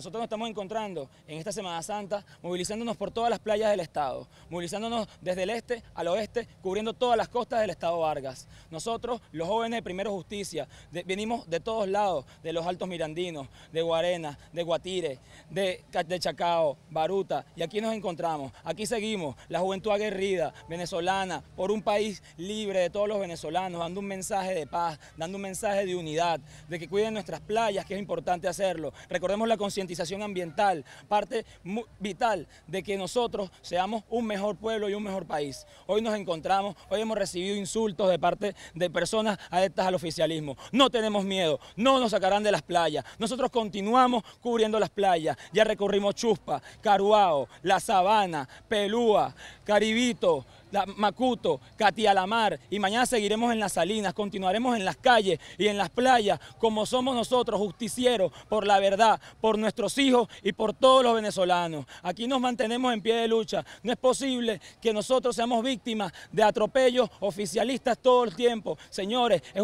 Nosotros nos estamos encontrando en esta Semana Santa movilizándonos por todas las playas del Estado, movilizándonos desde el este al oeste, cubriendo todas las costas del Estado Vargas. Nosotros, los jóvenes de Primero Justicia, venimos de todos lados, de los Altos Mirandinos, de Guarena, de Guatire, de, de Chacao, Baruta, y aquí nos encontramos, aquí seguimos, la juventud aguerrida, venezolana, por un país libre de todos los venezolanos, dando un mensaje de paz, dando un mensaje de unidad, de que cuiden nuestras playas, que es importante hacerlo. Recordemos la conciencia ambiental, parte vital de que nosotros seamos un mejor pueblo y un mejor país. Hoy nos encontramos, hoy hemos recibido insultos de parte de personas adeptas al oficialismo. No tenemos miedo, no nos sacarán de las playas. Nosotros continuamos cubriendo las playas. Ya recorrimos Chuspa, Caruao, La Sabana, Pelúa, Caribito, Macuto, Catialamar y mañana seguiremos en las salinas, continuaremos en las calles y en las playas como somos nosotros, justicieros por la verdad, por nuestros hijos y por todos los venezolanos. Aquí nos mantenemos en pie de lucha. No es posible que nosotros seamos víctimas de atropellos oficialistas todo el tiempo. Señores, es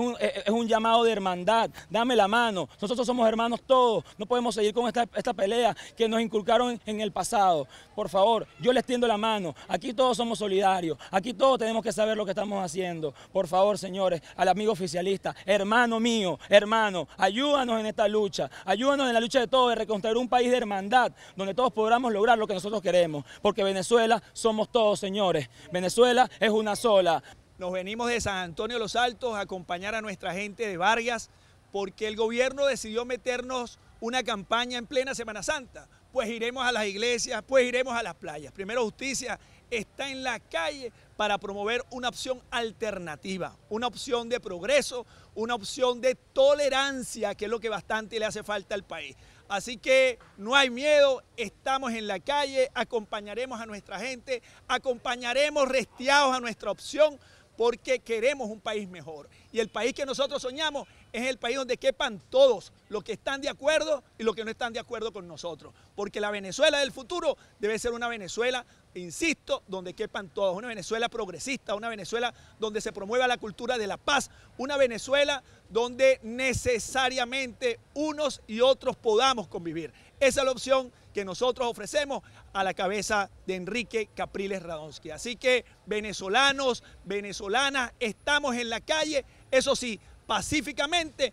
un, llamado de hermandad. Dame la mano. Nosotros somos hermanos todos. No podemos seguir con esta, pelea que nos inculcaron en, el pasado. Por favor, yo les tiendo la mano. Aquí todos somos solidarios. Aquí todos tenemos que saber lo que estamos haciendo. Por favor, señores, al amigo oficialista, hermano mío, hermano, ayúdanos en esta lucha. Ayúdanos en la lucha de todos, de reconstruir un país de hermandad, donde todos podamos lograr lo que nosotros queremos. Porque Venezuela somos todos, señores. Venezuela es una sola. Nos venimos de San Antonio de los Altos a acompañar a nuestra gente de Vargas porque el gobierno decidió meternos una campaña en plena Semana Santa pues iremos a las iglesias, pues iremos a las playas. Primero Justicia está en la calle para promover una opción alternativa, una opción de progreso, una opción de tolerancia, que es lo que bastante le hace falta al país. Así que no hay miedo, estamos en la calle, acompañaremos a nuestra gente, acompañaremos restiados a nuestra opción, porque queremos un país mejor. Y el país que nosotros soñamos es el país donde quepan todos los que están de acuerdo y los que no están de acuerdo con nosotros. Porque la Venezuela del futuro debe ser una Venezuela, insisto, donde quepan todos. Una Venezuela progresista, una Venezuela donde se promueva la cultura de la paz, una Venezuela donde necesariamente unos y otros podamos convivir. Esa es la opción que nosotros ofrecemos a la cabeza de Enrique Capriles Radonsky. Así que venezolanos, venezolanas, estamos en la calle, eso sí, pacíficamente.